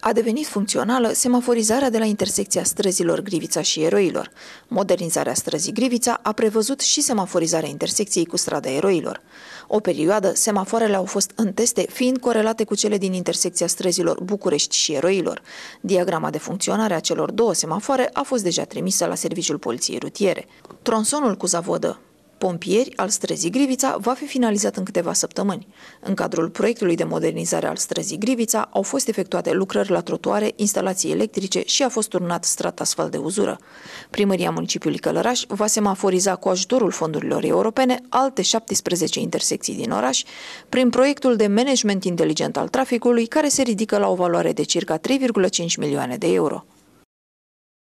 A devenit funcțională semaforizarea de la intersecția străzilor Grivița și Eroilor. Modernizarea străzii Grivița a prevăzut și semaforizarea intersecției cu strada Eroilor. O perioadă, semafoarele au fost în teste fiind corelate cu cele din intersecția străzilor București și Eroilor. Diagrama de funcționare a celor două semafoare a fost deja trimisă la Serviciul Poliției Rutiere. Tronsonul cu zavodă, Pompieri al străzii Grivița va fi finalizat în câteva săptămâni. În cadrul proiectului de modernizare al străzii Grivița au fost efectuate lucrări la trotuare, instalații electrice și a fost turnat strat asfalt de uzură. Primăria municipiului Călăraș va semaforiza cu ajutorul fondurilor europene alte 17 intersecții din oraș prin proiectul de management inteligent al traficului care se ridică la o valoare de circa 3,5 milioane de euro.